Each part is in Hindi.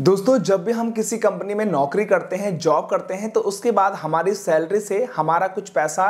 दोस्तों जब भी हम किसी कंपनी में नौकरी करते हैं जॉब करते हैं तो उसके बाद हमारी सैलरी से हमारा कुछ पैसा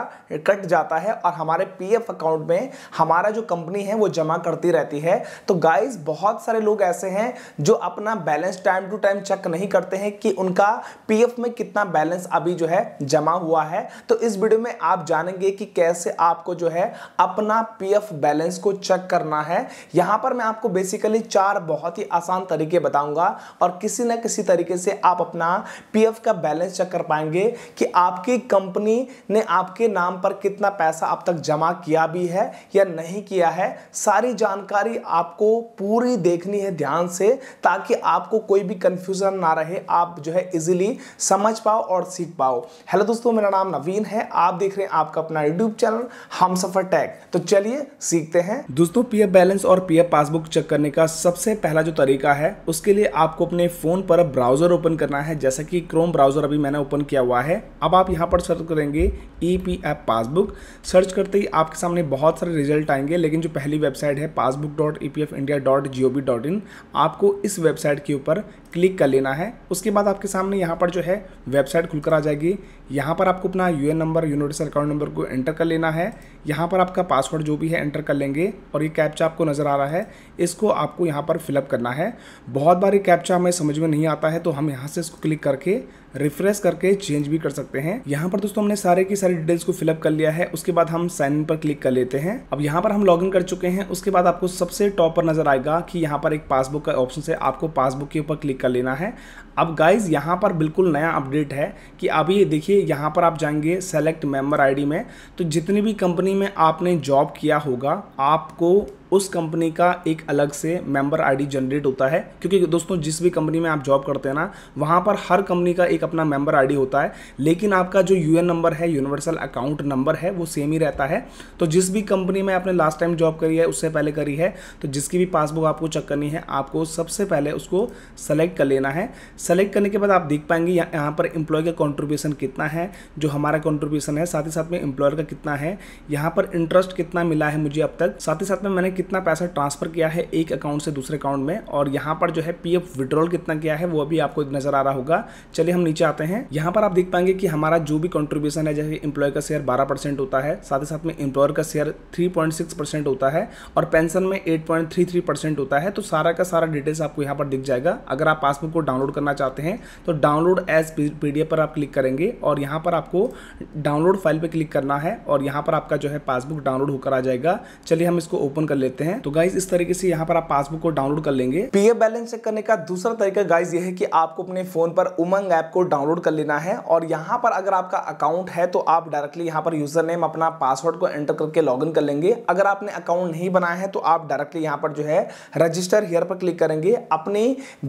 कट जाता है और हमारे पीएफ अकाउंट में हमारा जो कंपनी है वो जमा करती रहती है तो गाइस बहुत सारे लोग ऐसे हैं जो अपना balance time to time check नहीं करते हैं कि उनका पीएफ में कितना बैलेंस अभी जो है जमा हुआ है तो इस वीडियो में आप जानेंगे कि कैसे आपको जो है अपना पी बैलेंस को चेक करना है यहाँ पर मैं आपको बेसिकली चार बहुत ही आसान तरीके बताऊँगा और किसी ना किसी तरीके से आप अपना पीएफ का बैलेंस चेक कर पाएंगे कि आपकी कंपनी ने आपके नाम पर कितना पैसा अब तक जमा किया भी है या नहीं किया है सारी जानकारी आपको पूरी देखनी है ध्यान से ताकि आपको कोई भी कन्फ्यूज़न ना रहे आप जो है इजिली समझ पाओ और सीख पाओ हेलो दोस्तों मेरा नाम नवीन है आप देख रहे हैं आपका अपना यूट्यूब चैनल हम सफर टैग तो चलिए सीखते हैं दोस्तों पीएफ बैलेंस और पीएफ पासबुक चेक करने का सबसे पहला जो तरीका है उसके लिए आपको अपने अपने फ़ोन पर ब्राउज़र ओपन करना है जैसा कि क्रोम ब्राउज़र अभी मैंने ओपन किया हुआ है अब आप यहाँ पर सर्च करेंगे E P F passbook search करते ही आपके सामने बहुत सारे रिजल्ट आएंगे लेकिन जो पहली वेबसाइट है passbook dot E P F India dot G O dot in आपको इस वेबसाइट के ऊपर क्लिक कर लेना है उसके बाद आपके सामने यहाँ पर जो है वेबसाइट खुलकर आ जाएगी यहाँ पर आपको अपना UN number universal account number को एंटर कर लेना है यहाँ पर आपका पासवर्ड जो भी है एंटर कर लेंगे और ये कैप्चा आपको नज़र आ रहा है इसको आपको यहाँ पर फिलअप करना है बहुत बार ये कैप्चा हमें समझ में नहीं आता है तो हम यहाँ से इसको क्लिक करके रिफ्रेश करके चेंज भी कर सकते हैं यहाँ पर दोस्तों हमने सारे की सारी डिटेल्स को फिलअप कर लिया है उसके बाद हम साइन इन पर क्लिक कर लेते हैं अब यहाँ पर हम लॉग इन कर चुके हैं उसके बाद आपको सबसे टॉप पर नजर आएगा कि यहाँ पर एक पासबुक का ऑप्शन है आपको पासबुक के ऊपर क्लिक कर लेना है अब गाइज यहाँ पर बिल्कुल नया अपडेट है कि अभी देखिए यहाँ पर आप जाएंगे सेलेक्ट मेंबर आईडी में तो जितनी भी कंपनी में आपने जॉब किया होगा आपको उस कंपनी का एक अलग से मेंबर आईडी जनरेट होता है क्योंकि दोस्तों जिस भी कंपनी में आप जॉब करते हैं ना वहाँ पर हर कंपनी का एक अपना मेंबर आईडी होता है लेकिन आपका जो यूएन नंबर है यूनिवर्सल अकाउंट नंबर है वो सेम ही रहता है तो जिस भी कंपनी में आपने लास्ट टाइम जॉब करी है उससे पहले करी है तो जिसकी भी पासबुक आपको चेक करनी है आपको सबसे पहले उसको सेलेक्ट कर लेना है सेलेक्ट करने के बाद आप देख पाएंगे यहाँ पर एम्प्लॉय का कॉन्ट्रीब्यूशन कितना है जो हमारा कॉन्ट्रीब्यूशन है साथ ही साथ में इंप्लॉयर का कितना है यहाँ पर इंटरेस्ट कितना मिला है मुझे अब तक साथ ही साथ में मैंने कितना पैसा ट्रांसफ़र किया है एक अकाउंट से दूसरे अकाउंट में और यहाँ पर जो है पीएफ विड्रॉल कितना किया है वो अभी आपको नजर आ रहा होगा चलिए हम नीचे आते हैं यहाँ पर आप देख पाएंगे कि हमारा जो भी कंट्रीब्यूशन है जैसे इंप्लॉय का शेयर बारह परसेंट होता है साथ ही साथ में इंप्लॉयर का share three point six percent होता है और पेंशन में eight point three three percent होता है तो सारा का सारा डिटेल्स आपको यहाँ पर दिख जाएगा अगर आप पासबुक को डाउनलोड करना चाहते हैं तो डाउनलोड एज पी पर आप क्लिक करेंगे और यहाँ पर आपको डाउनलोड फाइल पर क्लिक करना है और यहाँ पर आपका जो है पासबुक डाउनलोड होकर आ जाएगा चलिए हम इसको ओपन कर ले देते हैं तो गाइज इस तरीके से यहाँ पर आप पासबुक को डाउनलोड कर लेंगे पीएफ बैलेंस चेक करने का दूसरा तरीका गाइज ये है कि आपको अपने फोन पर उमंग ऐप को डाउनलोड कर लेना है और यहाँ पर अगर आपका अकाउंट है तो आप डायरेक्टली यहाँ पर यूजर नेम अपना पासवर्ड को एंटर करके लॉग कर लेंगे अगर आपने अकाउंट नहीं बनाया है तो आप डायरेक्टली यहाँ पर जो है रजिस्टर हेयर पर क्लिक करेंगे अपनी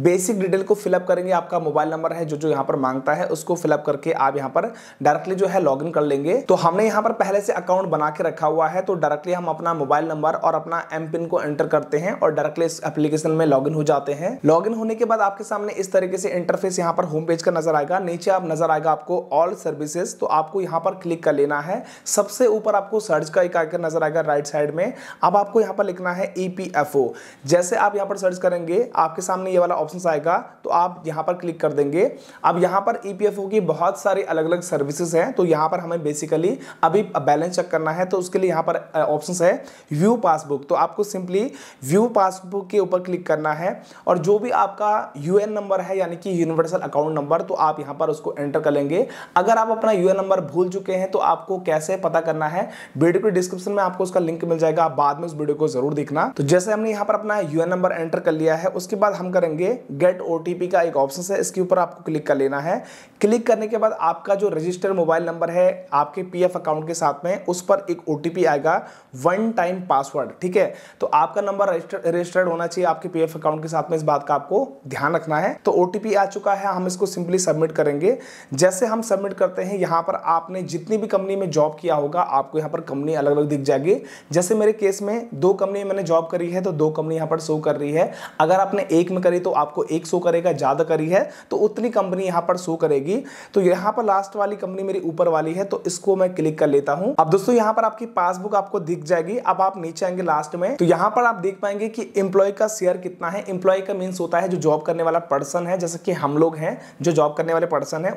बेसिक डिटेल को फिलअप करेंगे आपका मोबाइल नंबर है जो जो यहाँ पर मांगता है उसको फिलअप करके आप यहाँ पर डायरेक्टली जो है लॉग कर लेंगे तो हमने यहाँ पर पहले से अकाउंट बना के रखा हुआ है तो डायरेक्टली हम अपना मोबाइल नंबर और अपना एम पिन को एंटर करते हैं और डायरेक्टली इस एप्लीकेशन में लॉगिन हो जाते हैं लॉगिन होने के बाद आपके सामने इस तरीके से इंटरफेस यहाँ पर होम पेज का नजर आएगा नीचे आप नजर आएगा आपको ऑल सर्विसेज तो आपको यहाँ पर क्लिक कर लेना है सबसे ऊपर आपको सर्च का एक आइकन नजर आएगा राइट साइड में अब आपको यहाँ पर लिखना है ई e जैसे आप यहाँ पर सर्च करेंगे आपके सामने ये वाला ऑप्शन आएगा तो आप यहाँ पर क्लिक कर देंगे अब यहाँ पर ई e की बहुत सारी अलग अलग सर्विसेज हैं तो यहाँ पर हमें बेसिकली अभी बैलेंस चेक करना है तो उसके लिए यहाँ पर ऑप्शन है व्यू पासबुक तो आपको सिंपली व्यू पासबुक के ऊपर क्लिक करना है और जो भी आपका यू नंबर है यानी कि यूनिवर्सल अकाउंट नंबर तो आप यहाँ पर उसको एंटर कर लेंगे अगर आप अपना यू नंबर भूल चुके हैं तो आपको कैसे पता करना है वीडियो के डिस्क्रिप्शन में आपको उसका लिंक मिल जाएगा आप बाद में उस वीडियो को जरूर देखना तो जैसे हमने यहाँ पर अपना यू नंबर एंटर कर लिया है उसके बाद हम करेंगे गेट ओ का एक ऑप्शन है इसके ऊपर आपको क्लिक कर लेना है क्लिक करने के बाद आपका जो रजिस्टर्ड मोबाइल नंबर है आपके पी अकाउंट के साथ में उस पर एक ओटीपी आएगा वन टाइम पासवर्ड ठीक है है तो आपका नंबर रजिस्टर्ड होना चाहिए आपके पीएफ अकाउंट के साथ में इस बात का आपको ध्यान रखना है तो ओटीपी आ चुका है हम इसको सिंपली सबमिट करेंगे जैसे हम सबमिट करते हैं यहाँ पर आपने जितनी भी कंपनी में जॉब किया होगा आपको यहाँ पर कंपनी अलग अलग दिख जाएगी जैसे मेरे केस में दो कंपनी मैंने जॉब करी है तो दो कंपनी यहाँ पर शो कर रही है अगर आपने एक में करी तो आपको एक शो करेगा ज़्यादा करी है तो उतनी कंपनी यहाँ पर शो करेगी तो यहाँ पर लास्ट वाली कंपनी मेरी ऊपर वाली है तो इसको मैं क्लिक कर लेता हूँ अब दोस्तों यहाँ पर आपकी पासबुक आपको दिख जाएगी अब आप नीचे आएंगे लास्ट में तो यहाँ पर आप देख पाएंगे कि एम्प्लॉय का शेयर कितना है एम्प्लॉय का मीन्स होता है जो जॉब करने वाला पर्सन है जैसे कि हम लोग हैं जो जॉब करने वाले पर्सन है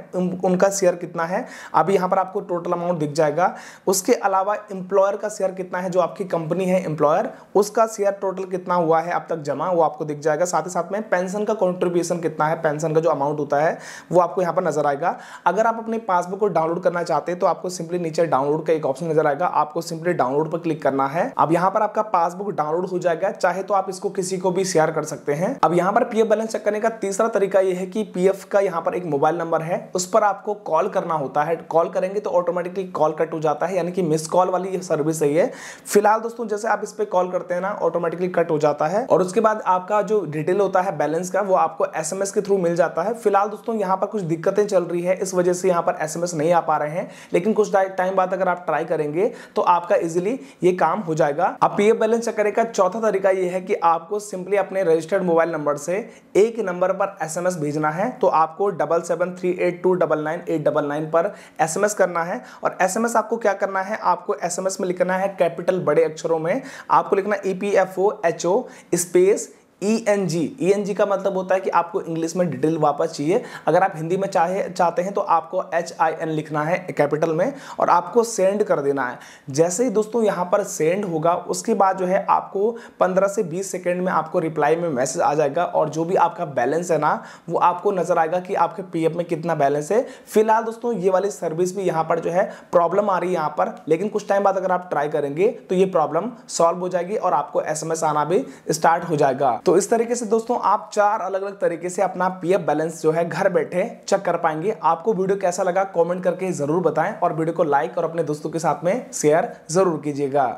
उनका शेयर कितना है अभी यहाँ पर आपको टोटल अमाउंट दिख जाएगा उसके अलावा एम्प्लॉयर का शेयर कितना है जो आपकी कंपनी है एम्प्लॉयर उसका शेयर टोटल कितना हुआ है अब तक जमा वो आपको दिख जाएगा साथ ही साथ में पेंशन का कॉन्ट्रीब्यूशन कितना है पेंशन का जो अमाउंट होता है वो आपको यहाँ पर नजर आएगा अगर आप अपने पासबुक को डाउनलोड करना चाहते हैं तो आपको सिंपली नीचे डाउनलोड का एक ऑप्शन नजर आएगा आपको सिंपली डाउनलोड पर क्लिक करना है अब यहाँ पर आपका पास पासबुक डाउनलोड हो जाएगा चाहे तो आप इसको किसी को भी शेयर कर सकते हैं अब यहाँ पर पीएफ बैलेंस चेक करने का तीसरा तरीका यह है कि पीएफ का यहाँ पर एक मोबाइल नंबर है उस पर आपको कॉल करना होता है कॉल करेंगे तो ऑटोमेटिकली कॉल कट हो जाता है यानी कि मिस कॉल वाली ये सर्विस है ये फिलहाल दोस्तों जैसे आप इस पर कॉल करते हैं ना ऑटोमेटिकली कट हो जाता है और उसके बाद आपका जो डिटेल होता है बैलेंस का वो आपको एस के थ्रू मिल जाता है फिलहाल दोस्तों यहाँ पर कुछ दिक्कतें चल रही है इस वजह से यहाँ पर एस नहीं आ पा रहे हैं लेकिन कुछ टाइम बाद अगर आप ट्राई करेंगे तो आपका इजिली ये काम हो जाएगा आप पीएफ बैलेंस चेक करने का चौथा तरीका यह है कि आपको सिंपली अपने रजिस्टर्ड मोबाइल नंबर से एक नंबर पर एसएमएस भेजना है तो आपको double seven three eight two double nine eight double nine पर एसएमएस करना है और एसएमएस आपको क्या करना है आपको एसएमएस में लिखना है कैपिटल बड़े अक्षरों में आपको लिखना E P F O H O space E N G E N G का मतलब होता है कि आपको इंग्लिश में डिटेल वापस चाहिए अगर आप हिंदी में चाहे चाहते हैं तो आपको एच आई एन लिखना है कैपिटल में और आपको सेंड कर देना है जैसे ही दोस्तों यहाँ पर सेंड होगा उसके बाद जो है आपको पंद्रह से बीस सेकेंड में आपको रिप्लाई में मैसेज आ जाएगा और जो भी आपका बैलेंस है ना वो आपको नजर आएगा कि आपके पी में कितना बैलेंस है फिलहाल दोस्तों ये वाली सर्विस भी यहाँ पर जो है प्रॉब्लम आ रही है यहाँ पर लेकिन कुछ टाइम बाद अगर आप ट्राई करेंगे तो ये प्रॉब्लम सॉल्व हो जाएगी और आपको एस आना भी स्टार्ट हो जाएगा तो तो इस तरीके से दोस्तों आप चार अलग अलग तरीके से अपना पीएफ बैलेंस जो है घर बैठे चेक कर पाएंगे आपको वीडियो कैसा लगा कमेंट करके जरूर बताएं और वीडियो को लाइक और अपने दोस्तों के साथ में शेयर जरूर कीजिएगा